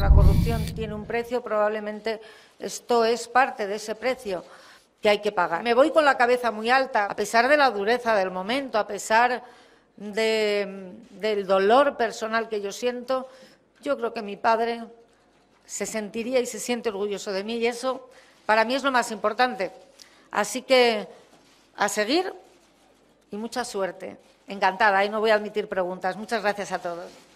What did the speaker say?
la corrupción tiene un precio, probablemente esto es parte de ese precio que hay que pagar. Me voy con la cabeza muy alta, a pesar de la dureza del momento, a pesar del dolor personal que yo siento, yo creo que mi padre se sentiría y se siente orgulloso de mí y eso para mí es lo más importante. Así que a seguir y mucha suerte. Encantada, ahí no voy a admitir preguntas. Muchas gracias a todos.